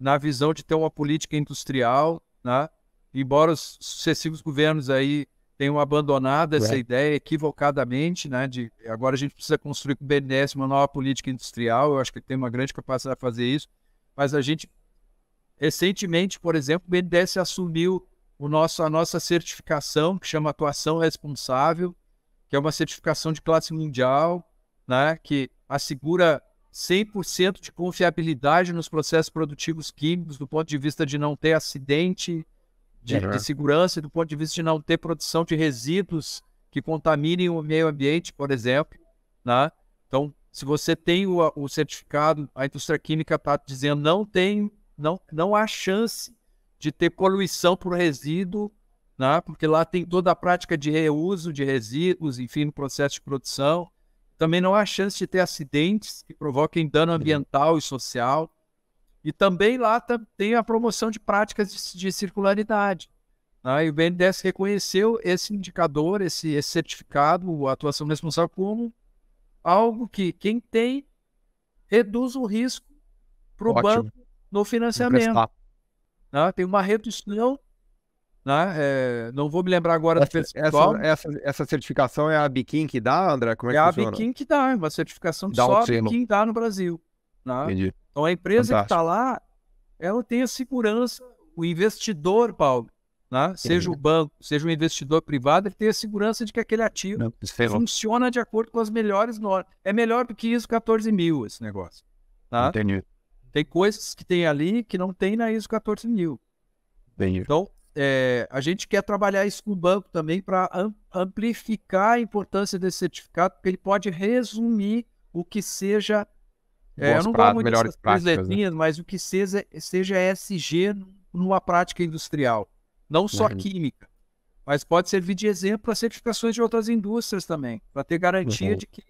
na visão de ter uma política industrial, né? embora os sucessivos governos aí tenham abandonado essa é. ideia equivocadamente, né, de agora a gente precisa construir com o BNDES uma nova política industrial, eu acho que tem uma grande capacidade de fazer isso, mas a gente, recentemente, por exemplo, o BNDES assumiu o nosso, a nossa certificação, que chama Atuação Responsável, que é uma certificação de classe mundial, né, que assegura 100% de confiabilidade nos processos produtivos químicos, do ponto de vista de não ter acidente, de, uhum. de segurança e do ponto de vista de não ter produção de resíduos que contaminem o meio ambiente, por exemplo. Né? Então, se você tem o, o certificado, a indústria química está dizendo não tem, não, não há chance de ter poluição por resíduo, né? porque lá tem toda a prática de reuso de resíduos, enfim, no processo de produção. Também não há chance de ter acidentes que provoquem dano uhum. ambiental e social. E também lá tem a promoção de práticas de, circularidade. Né? E o BNDES reconheceu esse indicador, esse, esse certificado, a atuação responsável, como algo que quem tem reduz o risco para o banco no financiamento. Né? Tem uma redução. Né? É, não vou me lembrar agora essa, do Essa, essa, essa, certificação é a Biquim que dá, André? Como é, é que é a Biquim que dá, é uma certificação que dá só um a Biquim dá no Brasil. Né? Entendi. Então a empresa tá Fantástico. que está lá, ela tem a segurança, o investidor, Paulo, né? seja o banco, seja o investidor privado, ele tem a segurança de que aquele ativo Não, funciona de acordo com as melhores normas. É melhor do que isso, 14 mil esse negócio. Tá? Entendi. Tem coisas que tem ali que não tem na ISO 14000. Então, é, a gente quer trabalhar isso com o banco também para amplificar a importância desse certificado, porque ele pode resumir o que seja é, eu não gosto muito melhores dessas letrinhas, né? mas o que seja, seja SG numa prática industrial, não só uhum. química, mas pode servir de exemplo para certificações de outras indústrias também, para ter garantia uhum. de que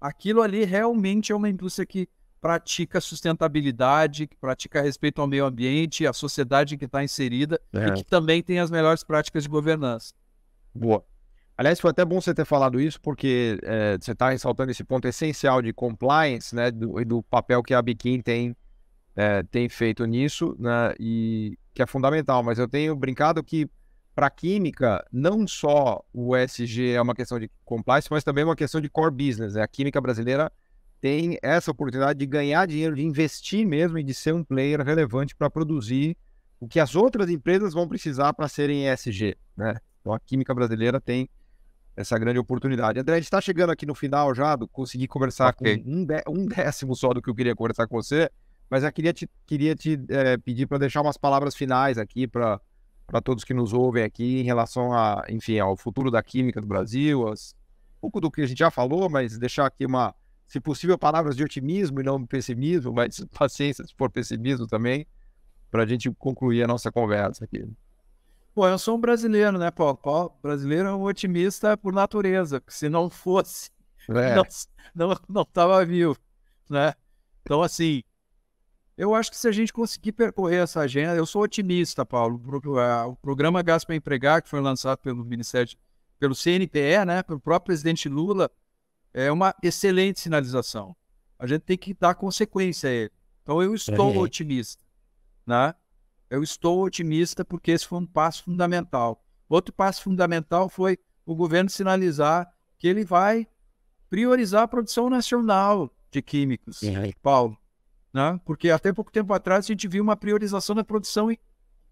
aquilo ali realmente é uma indústria que pratica sustentabilidade, que pratica respeito ao meio ambiente, à sociedade em que está inserida é. e que também tem as melhores práticas de governança. Boa. Aliás, foi até bom você ter falado isso, porque é, você está ressaltando esse ponto essencial de compliance, né, do, do papel que a Biquim tem, é, tem feito nisso, né, e que é fundamental. Mas eu tenho brincado que, para a química, não só o ESG é uma questão de compliance, mas também é uma questão de core business. Né? A química brasileira tem essa oportunidade de ganhar dinheiro, de investir mesmo e de ser um player relevante para produzir o que as outras empresas vão precisar para serem ESG. Né? Então, a química brasileira tem essa grande oportunidade. André, a gente está chegando aqui no final já, do, consegui conversar okay. com um, de, um, décimo só do que eu queria conversar com você, mas eu queria te, queria te é, pedir para deixar umas palavras finais aqui para todos que nos ouvem aqui em relação a, enfim, ao futuro da química do Brasil, as, um pouco do que a gente já falou, mas deixar aqui uma, se possível, palavras de otimismo e não de pessimismo, mas paciência se for pessimismo também, para a gente concluir a nossa conversa aqui. Pô, eu sou um brasileiro, né, Paulo? Brasileiro é um otimista por natureza, se não fosse, é. não, não, não tava vivo, né? Então, assim, eu acho que se a gente conseguir percorrer essa agenda, eu sou otimista, Paulo. O programa Gás para Empregar, que foi lançado pelo Ministério, pelo CNPE, né, pelo próprio presidente Lula, é uma excelente sinalização. A gente tem que dar consequência a ele. Então eu é. estou é. otimista, né? eu estou otimista porque esse foi um passo fundamental. Outro passo fundamental foi o governo sinalizar que ele vai priorizar a produção nacional de químicos, uhum. Paulo. Né? Porque até pouco tempo atrás a gente viu uma priorização da produção,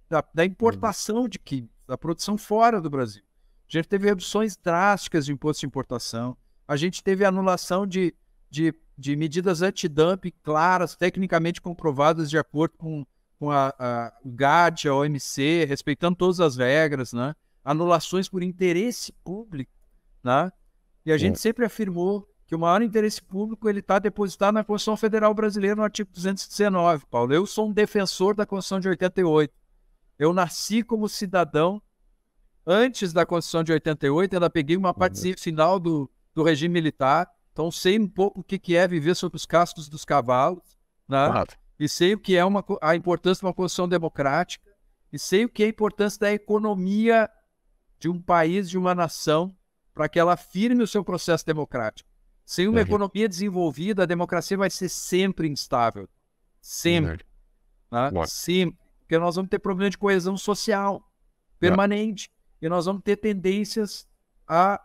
da, da importação uhum. de químicos, da produção fora do Brasil. A gente teve reduções drásticas de imposto de importação, a gente teve anulação de, de, de medidas antidumping claras, tecnicamente comprovadas de acordo com com a, a, GATT, a OMC, respeitando todas as regras, né? anulações por interesse público. Né? E a gente é. sempre afirmou que o maior interesse público ele está depositado na Constituição Federal Brasileira, no artigo 219, Paulo. Eu sou um defensor da Constituição de 88. Eu nasci como cidadão antes da Constituição de 88, ainda peguei uma parte final uhum. do, do regime militar, então sei um pouco o que, que é viver sob os cascos dos cavalos. Né? Claro e sei o que é uma, a importância de uma posição democrática, e sei o que é a importância da economia de um país, de uma nação, para que ela firme o seu processo democrático. Sem uma é. economia desenvolvida, a democracia vai ser sempre instável. Sempre. Uhum. Né? Porque nós vamos ter problema de coesão social é. permanente. E nós vamos ter tendências a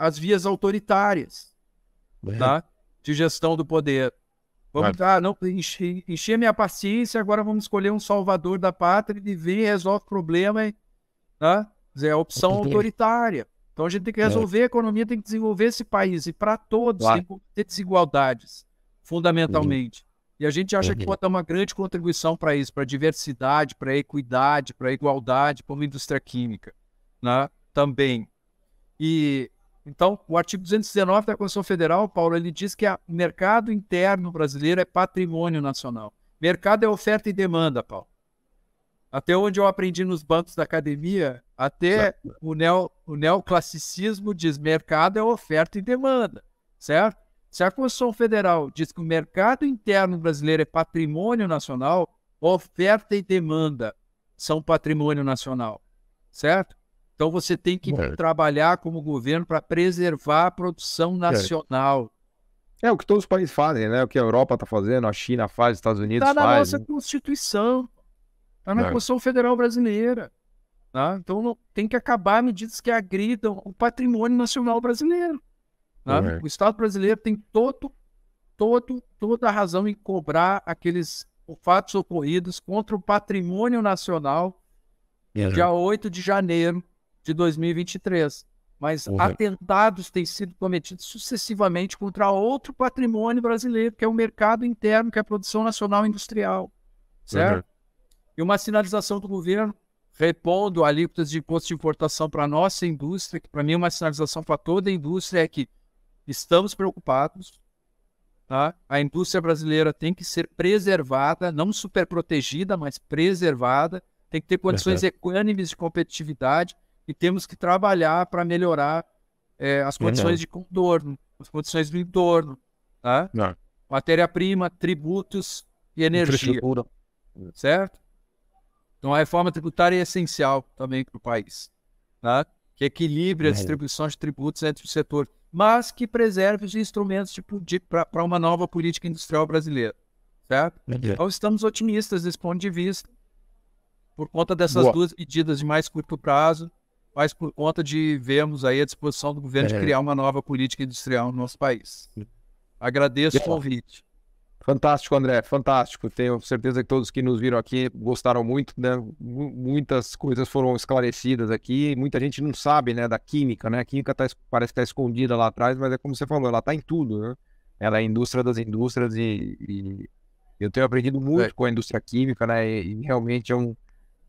as vias autoritárias tá? de gestão do poder. Vamos claro. ah, não, encher, encher, minha paciência, agora vamos escolher um salvador da pátria, vir vem, resolve o problema, né? é a opção autoritária. Então a gente tem que é. resolver a economia, tem que desenvolver esse país. E para todos claro. tem que ter desigualdades, fundamentalmente. Uhum. E a gente acha uhum. que pode dar uma grande contribuição para isso, para a diversidade, para a equidade, para a igualdade, para a indústria química né? também. E então, o artigo 219 da Constituição Federal, Paulo, ele diz que o é mercado interno brasileiro é patrimônio nacional. Mercado é oferta e demanda, Paulo. Até onde eu aprendi nos bancos da academia, até o, neo, o neoclassicismo diz mercado é oferta e demanda, certo? Se a Constituição Federal diz que o mercado interno brasileiro é patrimônio nacional, oferta e demanda são patrimônio nacional, certo? Então você tem que é. trabalhar como governo para preservar a produção nacional. É. é. o que todos os países fazem, né? O que a Europa está fazendo, a China faz, os Estados Unidos está faz. Está na nossa né? Constituição. Está na Constituição Federal Brasileira. Tá? Então não, tem que acabar medidas que agridam o patrimônio nacional brasileiro. Tá? O Estado brasileiro tem todo, todo, toda a razão em cobrar aqueles fatos ocorridos contra o patrimônio nacional dia 8 de janeiro de 2023. Mas uhum. atentados têm sido cometidos sucessivamente contra outro patrimônio brasileiro, que é o mercado interno, que é a produção nacional industrial. Certo? Uhum. E uma sinalização do governo repondo alíquotas de imposto de importação para a nossa indústria, que para mim é uma sinalização para toda a indústria, é que estamos preocupados, tá? a indústria brasileira tem que ser preservada, não super protegida, mas preservada, tem que ter condições uhum. equânimes de competitividade, e temos que trabalhar para melhorar é, as condições uhum. de contorno, as condições do entorno, tá? Uhum. matéria-prima, tributos e energia. Certo? Então a reforma tributária é essencial também para o país, tá? que equilibre a é. distribuição de tributos entre o setor, mas que preserve os instrumentos para uma nova política industrial brasileira. Certo? É então estamos otimistas desse ponto de vista, por conta dessas Boa. duas medidas de mais curto prazo mas por conta de vermos aí a disposição do governo de é. criar uma nova política industrial no nosso país. Hum. Agradeço o convite. Fantástico, André, fantástico. Tenho certeza que todos que nos viram aqui gostaram muito, né? Muitas coisas foram esclarecidas aqui. Muita gente não sabe, né, da química, né? A química tá, parece estar está escondida lá atrás, mas é como você falou, ela está em tudo, né? Ela é a indústria das indústrias e, e eu tenho aprendido é. muito é. com a indústria química, né? E, e realmente é um,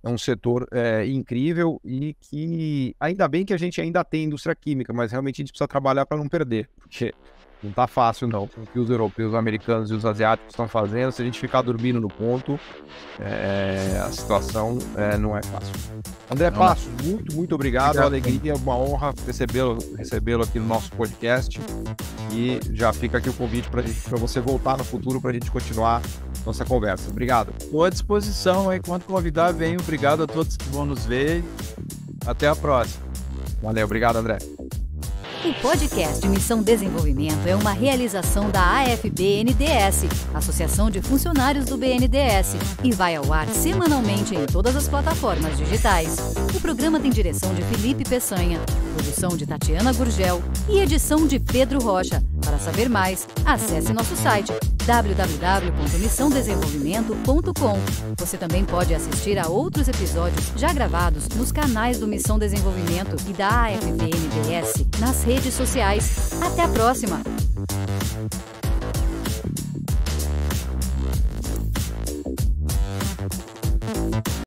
é um setor é, incrível e que ainda bem que a gente ainda tem indústria química, mas realmente a gente precisa trabalhar para não perder, porque não tá fácil, não. O que os europeus, os americanos e os asiáticos estão fazendo, se a gente ficar dormindo no ponto, é, a situação é, não é fácil. André Passos, muito, muito obrigado. obrigado. Uma alegria, uma honra recebê-lo recebê aqui no nosso podcast. E já fica aqui o convite para você voltar no futuro para a gente continuar nossa conversa. Obrigado. Estou à disposição enquanto convidar, venho. Obrigado a todos que vão nos ver. Até a próxima. Valeu, obrigado, André. O podcast Missão Desenvolvimento é uma realização da AFBNDS, Associação de Funcionários do BNDS, e vai ao ar semanalmente em todas as plataformas digitais. O programa tem direção de Felipe Peçanha, produção de Tatiana Gurgel e edição de Pedro Rocha. Para saber mais, acesse nosso site www.missãodesenvolvimento.com. Você também pode assistir a outros episódios já gravados nos canais do Missão Desenvolvimento e da AFBNDS nas redes redes sociais. Até a próxima!